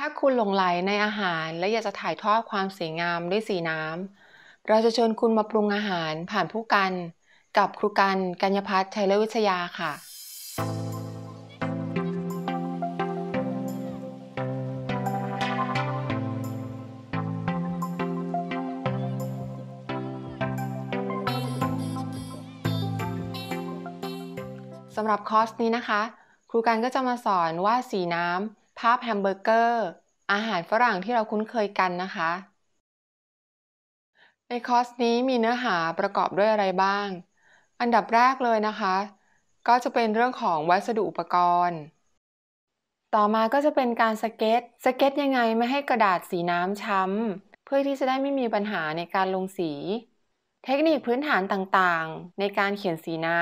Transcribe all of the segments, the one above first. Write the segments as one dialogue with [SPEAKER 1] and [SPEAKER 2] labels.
[SPEAKER 1] ถ้าคุณหลงไหลในอาหารและอยากจะถ่ายทอดความสวยงามด้วยสีน้ำเราจะชวนคุณมาปรุงอาหารผ่านผู้กัน กับครูกันกัญญพัฒน์ชัยเลวิทยาค่ะสำหรับคอร์สนี้นะคะ ครูกันก็จะมาสอนว่าสีน้ำภาพแฮมเบอร์เกอร์อาหารฝรั่งที่เราคุ้นเคยกันนะคะ ในคอร์สนี้มีเนื้อหาประกอบด้วยอะไรบ้าง อันดับแรกเลยนะคะ ก็จะเป็นเรื่องของวัสดุอุปกรณ์ ต่อมาก็จะเป็นการสเก็ตสเก็ตยังไงไม่ให้กระดาษสีน้ำช้ำเพื่อที่จะได้ไม่มีปัญหาในการลงสี เทคนิคพื้นฐานต่าง ๆ ในการเขียนสีน้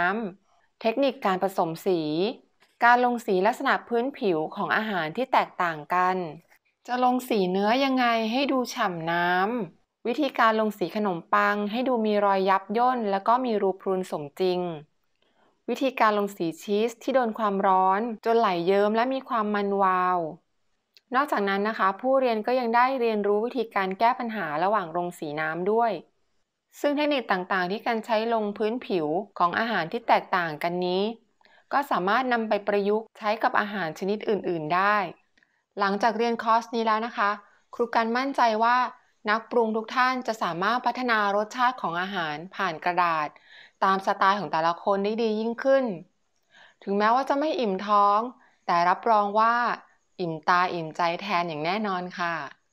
[SPEAKER 1] ำเทคนิคการผสมสีการลงสีลักษณะพื้นผิวของอาหารที่แตกต่างกัน จะลงสีเนื้อยังไงให้ดูฉ่ำน้ำ วิธีการลงสีขนมปังให้ดูมีรอยยับย่นแล้วก็มีรูพรุนสมจริง วิธีการลงสีชีสที่โดนความร้อน จนไหลเยิ้มและมีความมันวาว นอกจากนั้นนะคะ ผู้เรียนก็ยังได้เรียนรู้วิธีการแก้ปัญหาระหว่างลงสีน้ำด้วย ซึ่งเทคนิคต่างๆ ที่การใช้ลงพื้นผิวของอาหารที่แตกต่างกันนี้ก็สามารถนำไปประยุกต์ใช้กับอาหารชนิดอื่น ๆ ได้ หลังจากเรียนคอร์สนี้แล้วนะคะ ครูกันมั่นใจว่า นักปรุงทุกท่านจะสามารถพัฒนารสชาติของอาหารผ่านกระดาษ ตามสไตล์ของแต่ละคนได้ดียิ่งขึ้น ถึงแม้ว่าจะไม่อิ่มท้อง แต่รับรองว่า อิ่มตาอิ่มใจแทนอย่างแน่นอนค่ะ